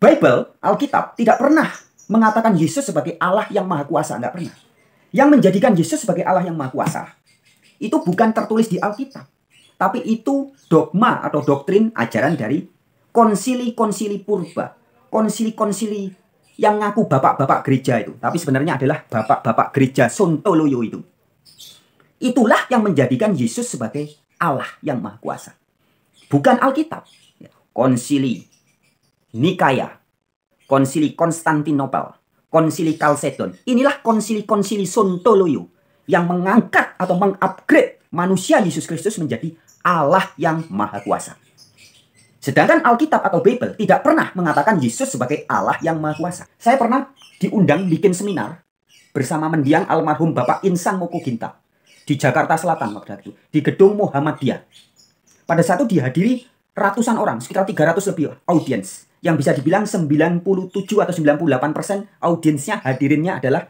Bible, Alkitab tidak pernah mengatakan Yesus sebagai Allah yang maha kuasa, Tidak pernah. Yang menjadikan Yesus sebagai Allah yang maha kuasa itu bukan tertulis di Alkitab, tapi itu dogma atau doktrin ajaran dari konsili-konsili purba, konsili-konsili yang ngaku bapak-bapak gereja itu, tapi sebenarnya adalah bapak-bapak gereja Sontoloyo itu. Itulah yang menjadikan Yesus sebagai Allah yang Maha Kuasa. Bukan Alkitab. Konsili Nikaya, konsili Konstantinopel, konsili Kalseton, Inilah konsili-konsili Sontoloyo yang mengangkat atau mengupgrade manusia Yesus Kristus menjadi Allah yang Maha Kuasa. Sedangkan Alkitab atau Bible tidak pernah mengatakan Yesus sebagai Allah yang Maha Kuasa. Saya pernah diundang bikin seminar bersama mendiang almarhum Bapak Insang Moko Ginta di Jakarta Selatan waktu itu, di gedung Muhammadiyah. Pada saat itu dihadiri ratusan orang, sekitar 300 lebih audiens yang bisa dibilang 97 atau 98 persen audiensnya hadirinnya adalah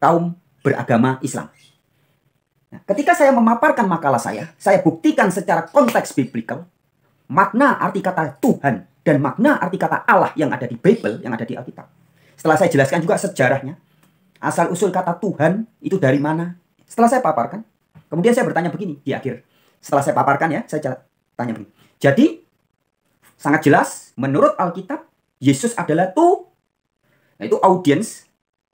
kaum beragama Islam. Nah, ketika saya memaparkan makalah saya, saya buktikan secara konteks biblical makna arti kata Tuhan dan makna arti kata Allah yang ada di Bible, yang ada di Alkitab. Setelah saya jelaskan juga sejarahnya, asal usul kata Tuhan itu dari mana. Setelah saya paparkan, kemudian saya bertanya begini di akhir. Setelah saya paparkan ya, saya tanya begini. Jadi sangat jelas menurut Alkitab Yesus adalah tuh nah itu audiens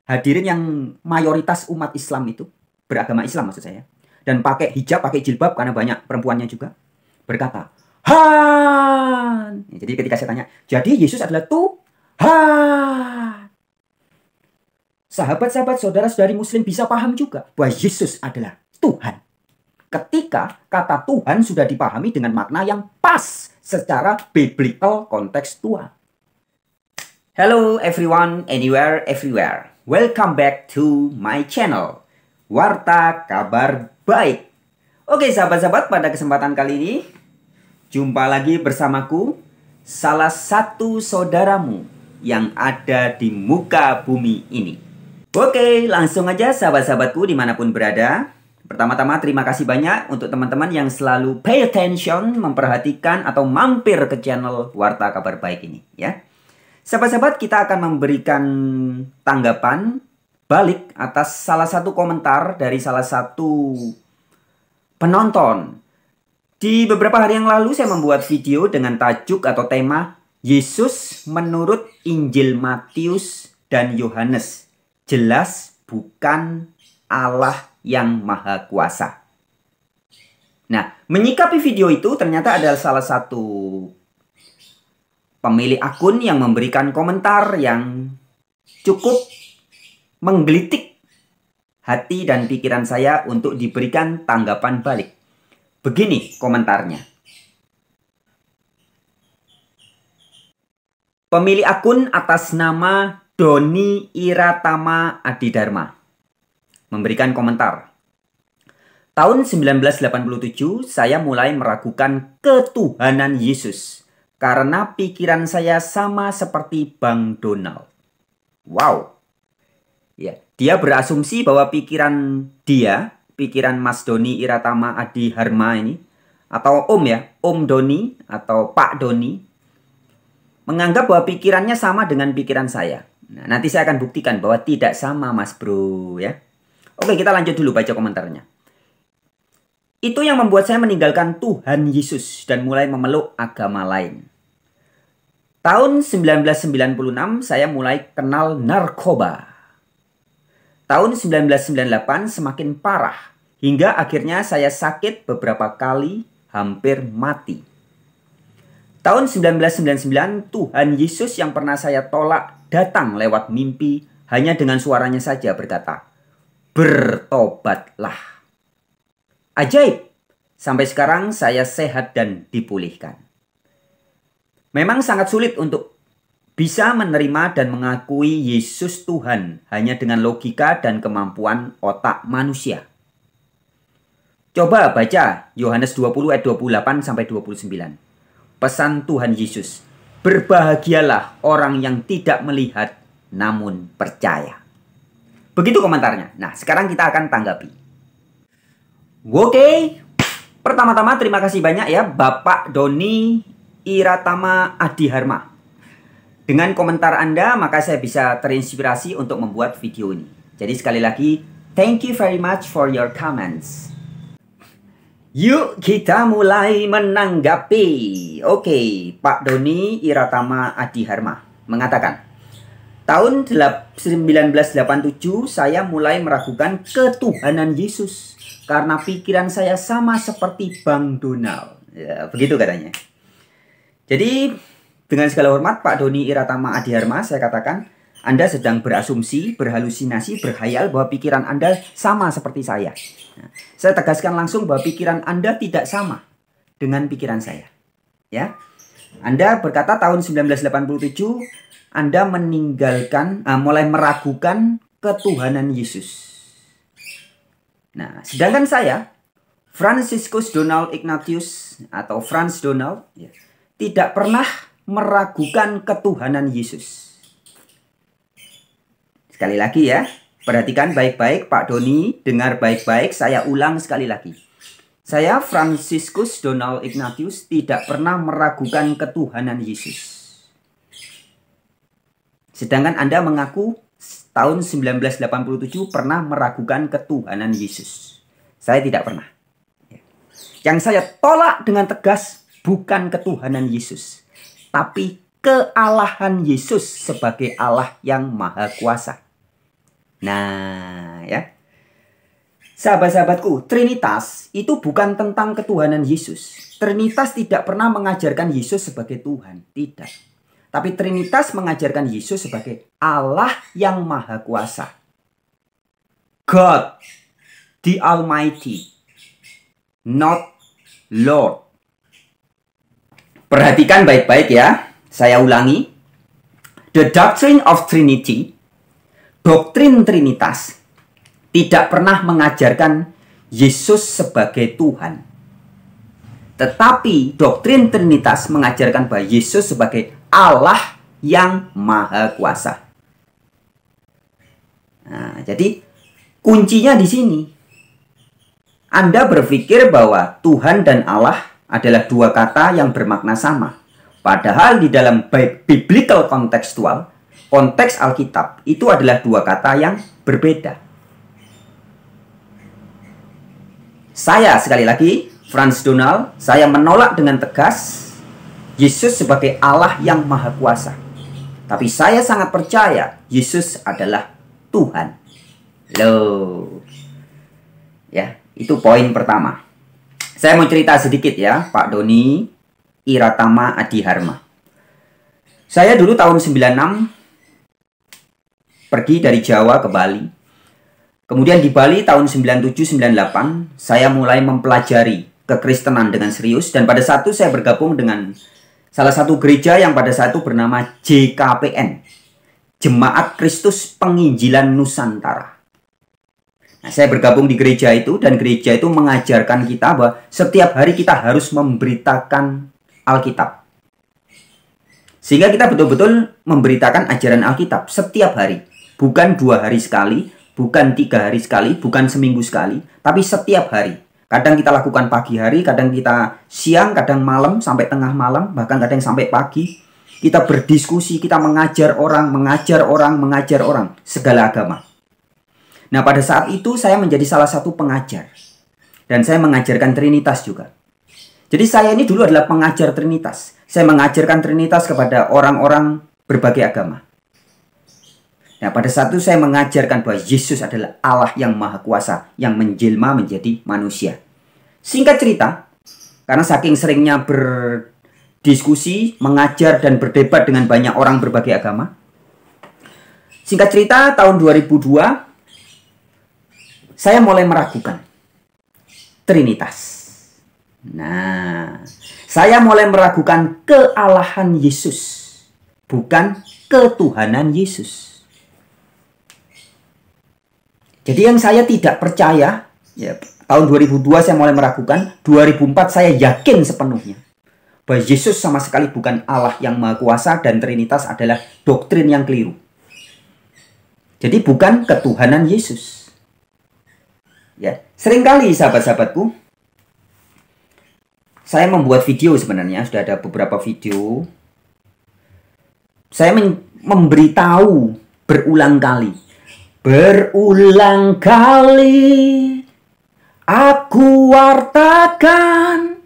hadirin yang mayoritas umat Islam itu beragama Islam maksud saya dan pakai hijab pakai jilbab karena banyak perempuannya juga berkata Han ya, jadi ketika saya tanya jadi Yesus adalah Tuhan sahabat-sahabat saudara-saudari muslim bisa paham juga bahwa Yesus adalah Tuhan ketika kata Tuhan sudah dipahami dengan makna yang pas secara biblical kontekstual. Hello everyone, anywhere, everywhere. Welcome back to my channel. Warta kabar baik. Oke sahabat-sahabat, pada kesempatan kali ini jumpa lagi bersamaku salah satu saudaramu yang ada di muka bumi ini. Oke, langsung aja sahabat-sahabatku dimanapun berada, Pertama-tama terima kasih banyak untuk teman-teman yang selalu pay attention, memperhatikan atau mampir ke channel Warta Kabar Baik ini ya. Sahabat-sahabat kita akan memberikan tanggapan balik atas salah satu komentar dari salah satu penonton. Di beberapa hari yang lalu saya membuat video dengan tajuk atau tema Yesus menurut Injil Matius dan Yohanes jelas bukan Allah yang maha kuasa. Nah, menyikapi video itu ternyata adalah salah satu pemilik akun yang memberikan komentar yang cukup menggelitik hati dan pikiran saya untuk diberikan tanggapan balik. Begini komentarnya. Pemilik akun atas nama Doni Iratama Adidharma memberikan komentar. Tahun 1987 saya mulai meragukan ketuhanan Yesus karena pikiran saya sama seperti Bang Donald. Wow. Ya, dia berasumsi bahwa pikiran dia, pikiran Mas Doni Iratama Adi Harma ini atau Om ya, Om Doni atau Pak Doni menganggap bahwa pikirannya sama dengan pikiran saya. Nah, nanti saya akan buktikan bahwa tidak sama, Mas Bro, ya. Oke, kita lanjut dulu baca komentarnya. Itu yang membuat saya meninggalkan Tuhan Yesus dan mulai memeluk agama lain. Tahun 1996 saya mulai kenal narkoba. Tahun 1998 semakin parah hingga akhirnya saya sakit beberapa kali hampir mati. Tahun 1999 Tuhan Yesus yang pernah saya tolak datang lewat mimpi hanya dengan suaranya saja berkata, bertobatlah. Ajaib, sampai sekarang saya sehat dan dipulihkan. Memang sangat sulit untuk bisa menerima dan mengakui Yesus Tuhan hanya dengan logika dan kemampuan otak manusia. Coba baca Yohanes 20 ayat 28 sampai 29. Pesan Tuhan Yesus, berbahagialah orang yang tidak melihat namun percaya. Begitu komentarnya. Nah, sekarang kita akan tanggapi. Oke, pertama-tama terima kasih banyak ya Bapak Doni Iratama Adiharma. Dengan komentar Anda, maka saya bisa terinspirasi untuk membuat video ini. Jadi sekali lagi, thank you very much for your comments. Yuk kita mulai menanggapi. Oke, okay, Pak Doni Iratama Adiharma mengatakan, Tahun 1987 saya mulai meragukan ketuhanan Yesus karena pikiran saya sama seperti Bang Donald. Ya, begitu katanya. Jadi dengan segala hormat Pak Doni Iratama Adiharma saya katakan Anda sedang berasumsi, berhalusinasi, berhayal bahwa pikiran Anda sama seperti saya. Ya, saya tegaskan langsung bahwa pikiran Anda tidak sama dengan pikiran saya. Ya. Anda berkata tahun 1987 anda meninggalkan, uh, mulai meragukan ketuhanan Yesus. Nah, sedangkan saya, Franciscus Donald Ignatius atau Franz Donald, ya, tidak pernah meragukan ketuhanan Yesus. Sekali lagi ya, perhatikan baik-baik Pak Doni, dengar baik-baik, saya ulang sekali lagi. Saya Franciscus Donald Ignatius tidak pernah meragukan ketuhanan Yesus. Sedangkan Anda mengaku tahun 1987 pernah meragukan ketuhanan Yesus. Saya tidak pernah. Ya. Yang saya tolak dengan tegas bukan ketuhanan Yesus, tapi kealahan Yesus sebagai Allah yang maha kuasa. Nah, ya. Sahabat-sahabatku, Trinitas itu bukan tentang ketuhanan Yesus. Trinitas tidak pernah mengajarkan Yesus sebagai Tuhan, tidak. Tapi Trinitas mengajarkan Yesus sebagai Allah yang Maha Kuasa. God, the Almighty, not Lord. Perhatikan baik-baik ya, saya ulangi. The doctrine of Trinity, doktrin Trinitas, tidak pernah mengajarkan Yesus sebagai Tuhan. Tetapi doktrin Trinitas mengajarkan bahwa Yesus sebagai Allah yang maha kuasa. Nah, jadi kuncinya di sini. Anda berpikir bahwa Tuhan dan Allah adalah dua kata yang bermakna sama. Padahal di dalam biblical kontekstual, konteks Alkitab itu adalah dua kata yang berbeda. Saya sekali lagi, Franz Donald, saya menolak dengan tegas Yesus sebagai Allah yang Maha Kuasa. Tapi saya sangat percaya Yesus adalah Tuhan. Loh. Ya, itu poin pertama. Saya mau cerita sedikit ya, Pak Doni Iratama Adiharma. Saya dulu tahun 96 pergi dari Jawa ke Bali. Kemudian di Bali tahun 97-98 saya mulai mempelajari kekristenan dengan serius dan pada saat itu saya bergabung dengan Salah satu gereja yang pada saat itu bernama JKPN, Jemaat Kristus Penginjilan Nusantara. Nah, saya bergabung di gereja itu dan gereja itu mengajarkan kita bahwa setiap hari kita harus memberitakan Alkitab. Sehingga kita betul-betul memberitakan ajaran Alkitab setiap hari. Bukan dua hari sekali, bukan tiga hari sekali, bukan seminggu sekali, tapi setiap hari. Kadang kita lakukan pagi hari, kadang kita siang, kadang malam, sampai tengah malam, bahkan kadang sampai pagi. Kita berdiskusi, kita mengajar orang, mengajar orang, mengajar orang, segala agama. Nah, pada saat itu saya menjadi salah satu pengajar. Dan saya mengajarkan Trinitas juga. Jadi saya ini dulu adalah pengajar Trinitas. Saya mengajarkan Trinitas kepada orang-orang berbagai agama. Nah, pada satu saya mengajarkan bahwa Yesus adalah Allah yang Maha Kuasa yang menjelma menjadi manusia. Singkat cerita, karena saking seringnya berdiskusi, mengajar dan berdebat dengan banyak orang berbagai agama. Singkat cerita, tahun 2002 saya mulai meragukan Trinitas. Nah, saya mulai meragukan kealahan Yesus, bukan ketuhanan Yesus. Jadi yang saya tidak percaya, ya, tahun 2002 saya mulai meragukan, 2004 saya yakin sepenuhnya bahwa Yesus sama sekali bukan Allah yang Maha Kuasa dan Trinitas adalah doktrin yang keliru. Jadi bukan ketuhanan Yesus. Ya, seringkali sahabat-sahabatku saya membuat video sebenarnya sudah ada beberapa video saya memberitahu berulang kali Berulang kali aku wartakan.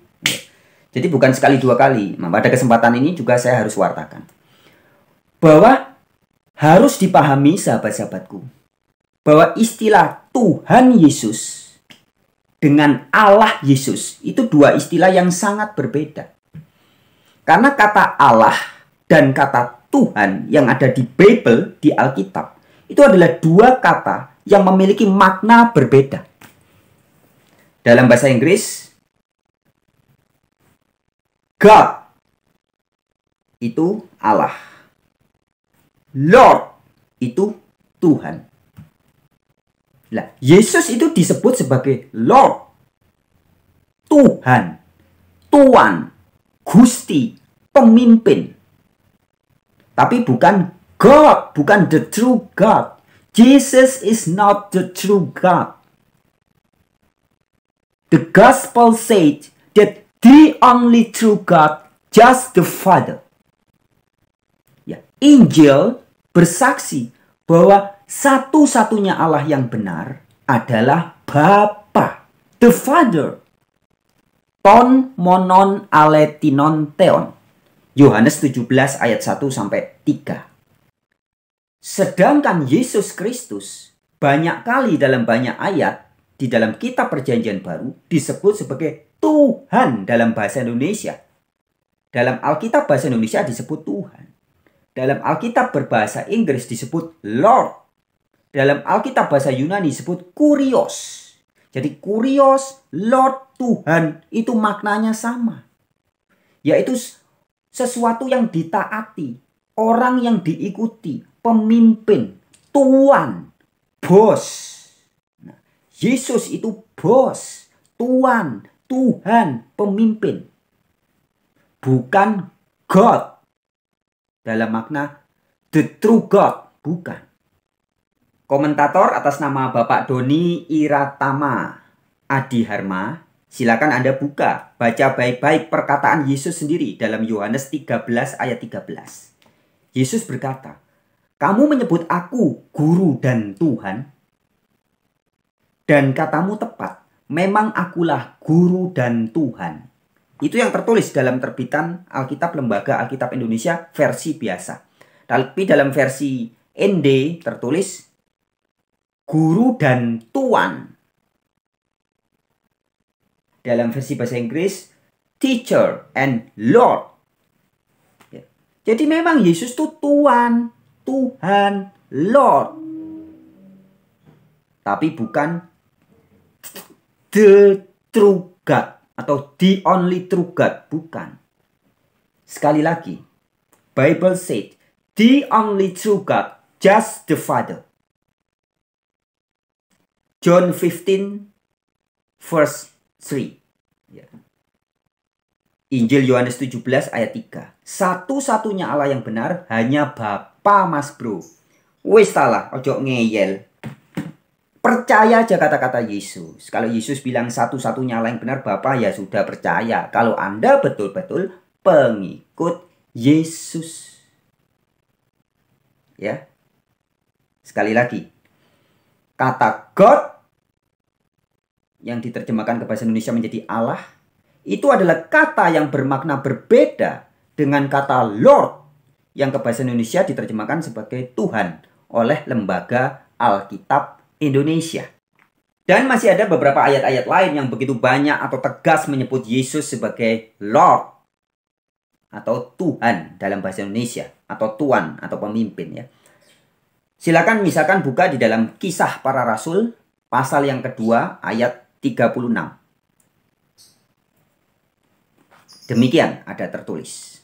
Jadi bukan sekali dua kali. Nah, pada kesempatan ini juga saya harus wartakan. Bahwa harus dipahami sahabat-sahabatku. Bahwa istilah Tuhan Yesus dengan Allah Yesus itu dua istilah yang sangat berbeda. Karena kata Allah dan kata Tuhan yang ada di Bible, di Alkitab itu adalah dua kata yang memiliki makna berbeda. Dalam bahasa Inggris, God itu Allah. Lord itu Tuhan. Nah, Yesus itu disebut sebagai Lord, Tuhan, Tuan, Gusti, pemimpin. Tapi bukan God, bukan the true God. Jesus is not the true God. The gospel said that the only true God, just the Father. Ya, Injil bersaksi bahwa satu-satunya Allah yang benar adalah Bapa, the Father. Ton monon aletinon teon. Yohanes 17 ayat 1 sampai 3. Sedangkan Yesus Kristus banyak kali dalam banyak ayat di dalam kitab perjanjian baru disebut sebagai Tuhan dalam bahasa Indonesia. Dalam Alkitab bahasa Indonesia disebut Tuhan. Dalam Alkitab berbahasa Inggris disebut Lord. Dalam Alkitab bahasa Yunani disebut Kurios. Jadi Kurios, Lord, Tuhan itu maknanya sama. Yaitu sesuatu yang ditaati, orang yang diikuti, pemimpin, tuan, bos. Nah, Yesus itu bos, tuan, Tuhan, pemimpin. Bukan God. Dalam makna the true God, bukan. Komentator atas nama Bapak Doni Iratama Adi Harma Silakan Anda buka, baca baik-baik perkataan Yesus sendiri dalam Yohanes 13 ayat 13. Yesus berkata, kamu menyebut aku guru dan Tuhan, dan katamu tepat, memang akulah guru dan Tuhan. Itu yang tertulis dalam terbitan Alkitab Lembaga Alkitab Indonesia versi biasa. Tapi dalam versi ND tertulis guru dan Tuhan. Dalam versi bahasa Inggris teacher and lord. Ya. Jadi memang Yesus itu Tuhan. Tuhan Lord. Tapi bukan the true God atau the only true God, bukan. Sekali lagi, Bible said, the only true God, just the Father. John 15 verse 3. Injil Yohanes 17 ayat 3. Satu-satunya Allah yang benar hanya Bapa Mas Bro. Wis salah, ojo ngeyel. Percaya aja kata-kata Yesus. Kalau Yesus bilang satu-satunya Allah yang benar Bapa ya sudah percaya. Kalau Anda betul-betul pengikut Yesus. Ya. Sekali lagi. Kata God yang diterjemahkan ke bahasa Indonesia menjadi Allah itu adalah kata yang bermakna berbeda dengan kata Lord yang ke bahasa Indonesia diterjemahkan sebagai Tuhan oleh lembaga Alkitab Indonesia. Dan masih ada beberapa ayat-ayat lain yang begitu banyak atau tegas menyebut Yesus sebagai Lord atau Tuhan dalam bahasa Indonesia atau Tuan atau pemimpin ya. Silakan misalkan buka di dalam kisah para rasul pasal yang kedua ayat 36. Demikian ada tertulis.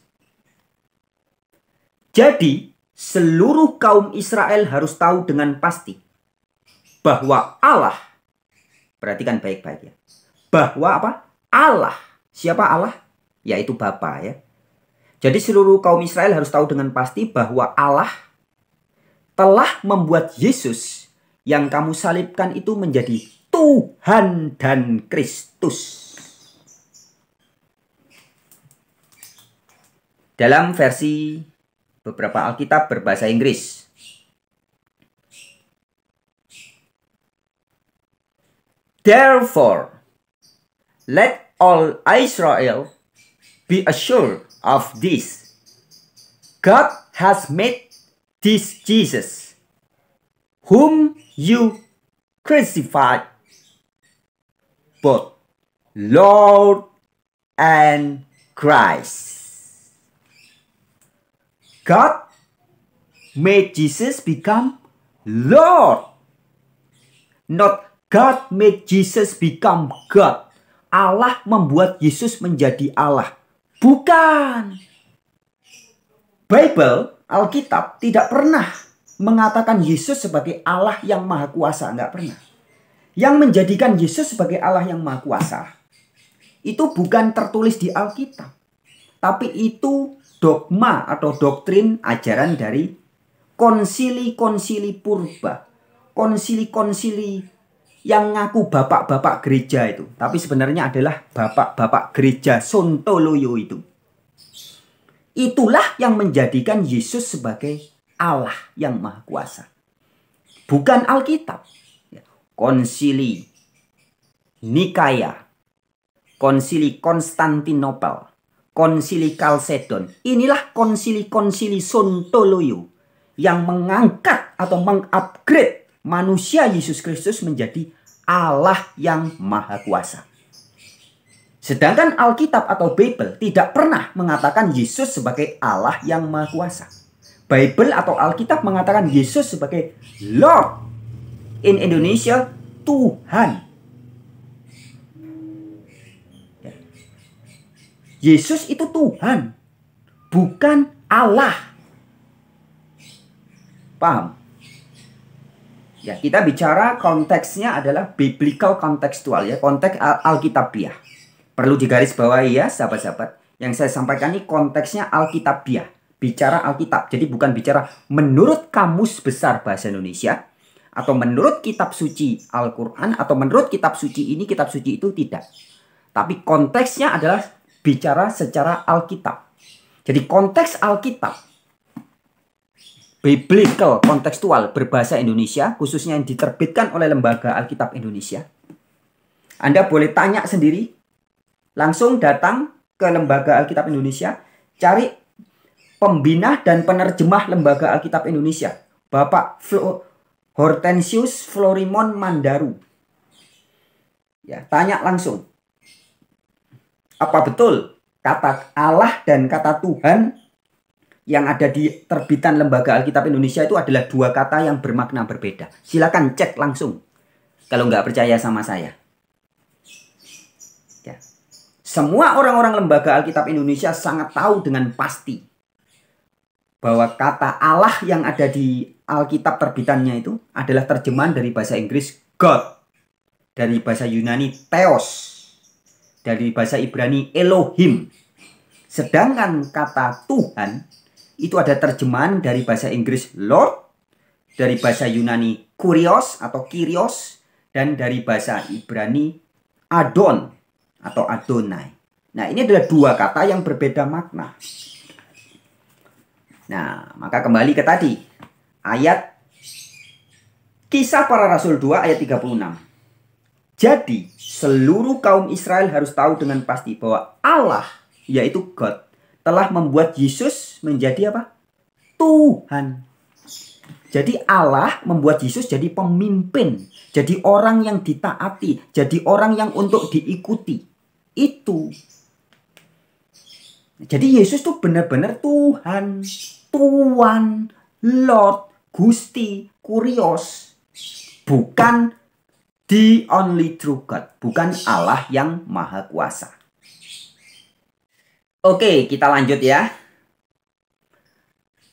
Jadi, seluruh kaum Israel harus tahu dengan pasti bahwa Allah perhatikan baik-baik ya. Bahwa apa? Allah. Siapa Allah? Yaitu Bapa ya. Jadi seluruh kaum Israel harus tahu dengan pasti bahwa Allah telah membuat Yesus yang kamu salibkan itu menjadi Tuhan dan Kristus. dalam versi beberapa Alkitab berbahasa Inggris. Therefore, let all Israel be assured of this. God has made this Jesus, whom you crucified, both Lord and Christ. God made Jesus become Lord. Not God made Jesus become God. Allah membuat Yesus menjadi Allah. Bukan. Bible, Alkitab tidak pernah mengatakan Yesus sebagai Allah yang maha kuasa. Nggak pernah. Yang menjadikan Yesus sebagai Allah yang maha kuasa. Itu bukan tertulis di Alkitab. Tapi itu dogma atau doktrin ajaran dari konsili-konsili purba. Konsili-konsili yang ngaku bapak-bapak gereja itu. Tapi sebenarnya adalah bapak-bapak gereja Sontoloyo itu. Itulah yang menjadikan Yesus sebagai Allah yang Maha Kuasa. Bukan Alkitab. Konsili Nikaya, Konsili Konstantinopel, konsili Kalsedon. Inilah konsili-konsili Sontoloyo yang mengangkat atau mengupgrade manusia Yesus Kristus menjadi Allah yang Maha Kuasa. Sedangkan Alkitab atau Bible tidak pernah mengatakan Yesus sebagai Allah yang Maha Kuasa. Bible atau Alkitab mengatakan Yesus sebagai Lord. In Indonesia, Tuhan Yesus itu Tuhan, bukan Allah. Paham? Ya, kita bicara konteksnya adalah biblical kontekstual ya, konteks al alkitabiah. Perlu digarisbawahi ya, sahabat-sahabat. Yang saya sampaikan ini konteksnya alkitabiah, bicara Alkitab. Jadi bukan bicara menurut kamus besar bahasa Indonesia atau menurut kitab suci Al-Qur'an atau menurut kitab suci ini, kitab suci itu tidak. Tapi konteksnya adalah bicara secara Alkitab. Jadi konteks Alkitab, biblical, kontekstual, berbahasa Indonesia, khususnya yang diterbitkan oleh Lembaga Alkitab Indonesia. Anda boleh tanya sendiri, langsung datang ke Lembaga Alkitab Indonesia, cari pembina dan penerjemah Lembaga Alkitab Indonesia, Bapak Flo Hortensius Florimon Mandaru. Ya, tanya langsung apa betul kata Allah dan kata Tuhan yang ada di terbitan Lembaga Alkitab Indonesia itu adalah dua kata yang bermakna berbeda. Silakan cek langsung kalau nggak percaya sama saya. Ya. Semua orang-orang Lembaga Alkitab Indonesia sangat tahu dengan pasti bahwa kata Allah yang ada di Alkitab terbitannya itu adalah terjemahan dari bahasa Inggris God, dari bahasa Yunani Theos, dari bahasa Ibrani Elohim. Sedangkan kata Tuhan itu ada terjemahan dari bahasa Inggris Lord, dari bahasa Yunani Kurios atau Kyrios, dan dari bahasa Ibrani Adon atau Adonai. Nah ini adalah dua kata yang berbeda makna. Nah maka kembali ke tadi ayat kisah para rasul 2 ayat 36. Jadi, seluruh kaum Israel harus tahu dengan pasti bahwa Allah, yaitu God, telah membuat Yesus menjadi apa? Tuhan. Jadi Allah membuat Yesus jadi pemimpin, jadi orang yang ditaati, jadi orang yang untuk diikuti. Itu. Jadi Yesus tuh benar-benar Tuhan, Tuhan, Lord, Gusti, Kurios. Bukan the only true God, bukan Allah yang maha kuasa. Oke, kita lanjut ya.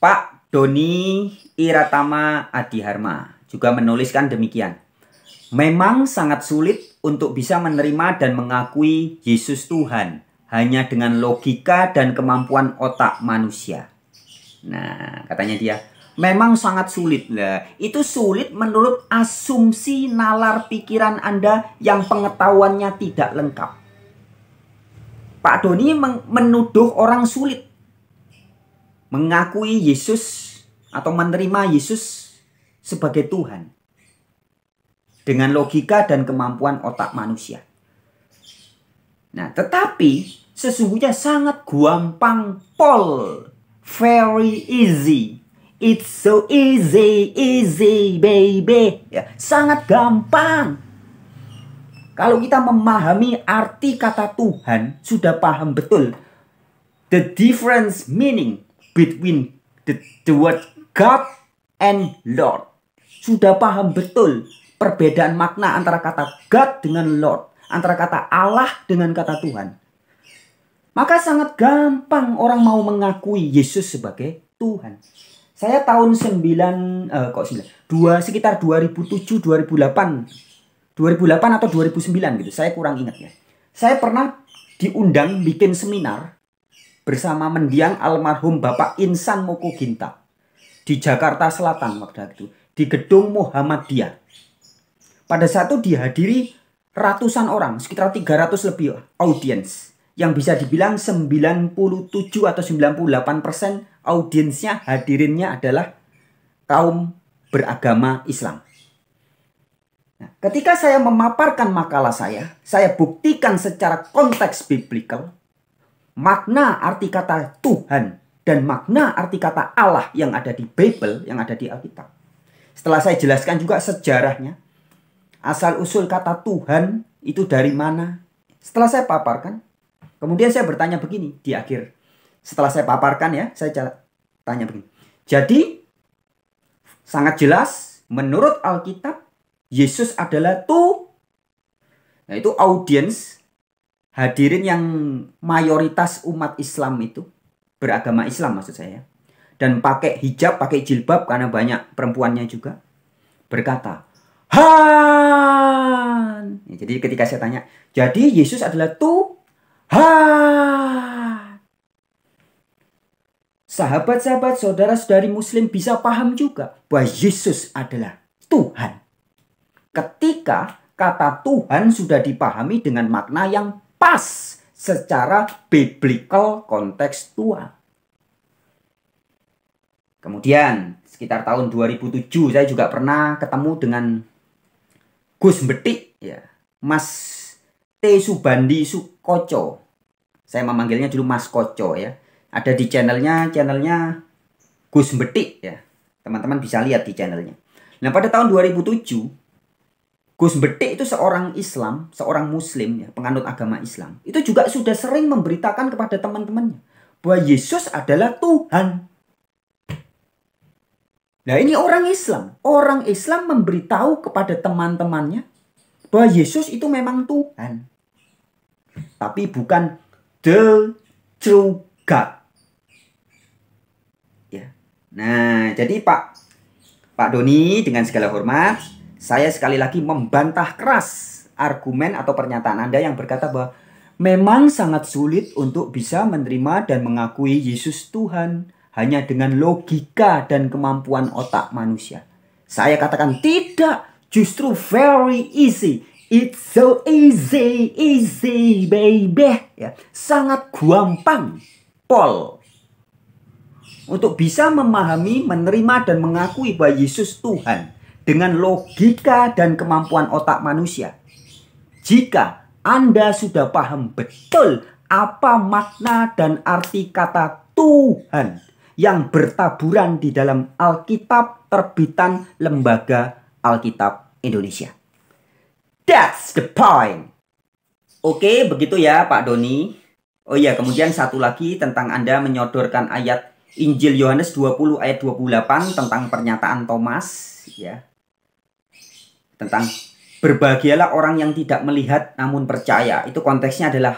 Pak Doni Iratama Adiharma juga menuliskan demikian. Memang sangat sulit untuk bisa menerima dan mengakui Yesus Tuhan hanya dengan logika dan kemampuan otak manusia. Nah, katanya dia, memang sangat sulit. Nah, itu sulit menurut asumsi nalar pikiran Anda yang pengetahuannya tidak lengkap. Pak Doni menuduh orang sulit mengakui Yesus atau menerima Yesus sebagai Tuhan dengan logika dan kemampuan otak manusia. Nah, tetapi sesungguhnya sangat gampang pol, very easy It's so easy, easy baby. Ya, sangat gampang. Kalau kita memahami arti kata Tuhan, sudah paham betul the difference meaning between the, the word God and Lord. Sudah paham betul perbedaan makna antara kata God dengan Lord, antara kata Allah dengan kata Tuhan. Maka sangat gampang orang mau mengakui Yesus sebagai Tuhan. Saya tahun 9 eh, kok 9. Dua sekitar 2007 2008. 2008 atau 2009 gitu. Saya kurang ingat ya. Saya pernah diundang bikin seminar bersama mendiang almarhum Bapak Insan Moko Ginta di Jakarta Selatan waktu itu di gedung Muhammadiyah. Pada saat itu dihadiri ratusan orang, sekitar 300 lebih audiens yang bisa dibilang 97 atau 98 persen audiensnya, hadirinnya adalah kaum beragama Islam. Nah, ketika saya memaparkan makalah saya, saya buktikan secara konteks biblical makna arti kata Tuhan dan makna arti kata Allah yang ada di Bible, yang ada di Alkitab. Setelah saya jelaskan juga sejarahnya, asal usul kata Tuhan itu dari mana. Setelah saya paparkan, kemudian saya bertanya begini di akhir setelah saya paparkan ya, saya tanya begini. Jadi, sangat jelas menurut Alkitab, Yesus adalah tuh. Nah itu audiens hadirin yang mayoritas umat Islam itu. Beragama Islam maksud saya. Ya. Dan pakai hijab, pakai jilbab karena banyak perempuannya juga. Berkata, Han. Ya, jadi ketika saya tanya, jadi Yesus adalah Tuhan sahabat-sahabat, saudara-saudari muslim bisa paham juga bahwa Yesus adalah Tuhan. Ketika kata Tuhan sudah dipahami dengan makna yang pas secara biblical kontekstual. Kemudian sekitar tahun 2007 saya juga pernah ketemu dengan Gus Betik ya, Mas T Subandi Sukoco. Saya memanggilnya dulu Mas Koco ya ada di channelnya channelnya Gus Betik ya teman-teman bisa lihat di channelnya nah pada tahun 2007 Gus Betik itu seorang Islam seorang Muslim ya penganut agama Islam itu juga sudah sering memberitakan kepada teman-temannya bahwa Yesus adalah Tuhan Nah ini orang Islam. Orang Islam memberitahu kepada teman-temannya bahwa Yesus itu memang Tuhan. Tapi bukan the true God. Nah, jadi Pak Pak Doni dengan segala hormat, saya sekali lagi membantah keras argumen atau pernyataan Anda yang berkata bahwa memang sangat sulit untuk bisa menerima dan mengakui Yesus Tuhan hanya dengan logika dan kemampuan otak manusia. Saya katakan tidak, justru very easy. It's so easy, easy baby. Ya, sangat gampang. Paul untuk bisa memahami, menerima, dan mengakui bahwa Yesus Tuhan dengan logika dan kemampuan otak manusia. Jika Anda sudah paham betul apa makna dan arti kata Tuhan yang bertaburan di dalam Alkitab terbitan Lembaga Alkitab Indonesia. That's the point. Oke, begitu ya Pak Doni. Oh iya, kemudian satu lagi tentang Anda menyodorkan ayat Injil Yohanes 20 ayat 28 tentang pernyataan Thomas ya. Tentang berbahagialah orang yang tidak melihat namun percaya. Itu konteksnya adalah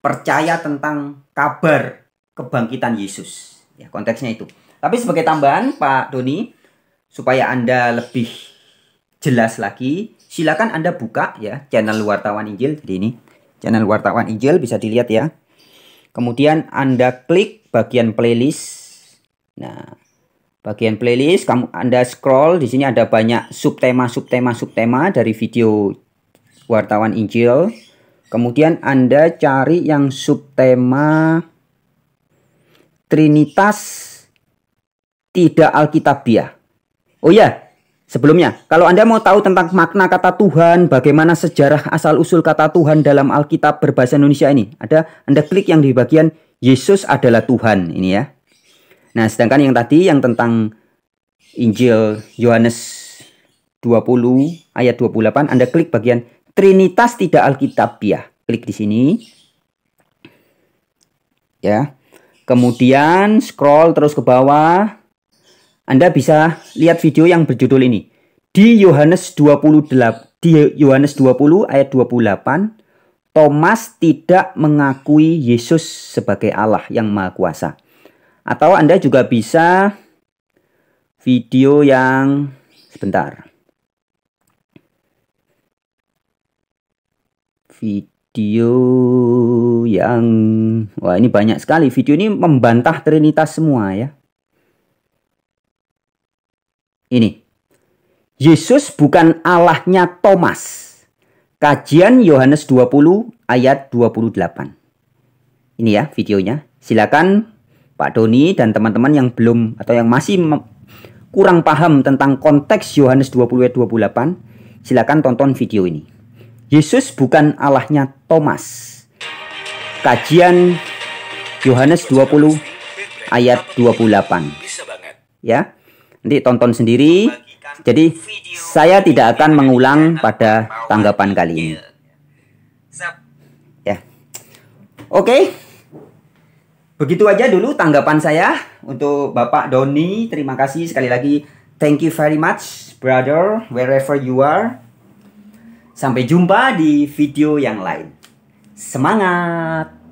percaya tentang kabar kebangkitan Yesus. Ya, konteksnya itu. Tapi sebagai tambahan Pak Doni supaya Anda lebih jelas lagi, silakan Anda buka ya channel Wartawan Injil. Jadi ini channel Wartawan Injil bisa dilihat ya. Kemudian Anda klik bagian playlist Nah, bagian playlist kamu Anda scroll di sini ada banyak subtema subtema subtema dari video wartawan Injil. Kemudian Anda cari yang subtema Trinitas tidak Alkitabiah. Oh ya, sebelumnya kalau Anda mau tahu tentang makna kata Tuhan, bagaimana sejarah asal-usul kata Tuhan dalam Alkitab berbahasa Indonesia ini, ada Anda klik yang di bagian Yesus adalah Tuhan ini ya. Nah, sedangkan yang tadi yang tentang Injil Yohanes 20 ayat 28 Anda klik bagian Trinitas tidak Alkitabiah. Klik di sini. Ya. Kemudian scroll terus ke bawah. Anda bisa lihat video yang berjudul ini. Di Yohanes 28 di Yohanes 20 ayat 28 Thomas tidak mengakui Yesus sebagai Allah yang Maha Kuasa. Atau Anda juga bisa video yang sebentar. Video yang wah ini banyak sekali. Video ini membantah trinitas semua ya. Ini. Yesus bukan Allahnya Thomas. Kajian Yohanes 20 ayat 28. Ini ya videonya. Silakan Pak Doni dan teman-teman yang belum atau yang masih kurang paham tentang konteks Yohanes 20 ayat 28, silakan tonton video ini. Yesus bukan Allahnya Thomas. Kajian Yohanes 20 ayat 28. Ya. Nanti tonton sendiri. Jadi saya tidak akan mengulang pada tanggapan kali ini. Ya. Oke. Okay. Begitu aja dulu tanggapan saya untuk Bapak Doni. Terima kasih sekali lagi. Thank you very much, brother, wherever you are. Sampai jumpa di video yang lain. Semangat!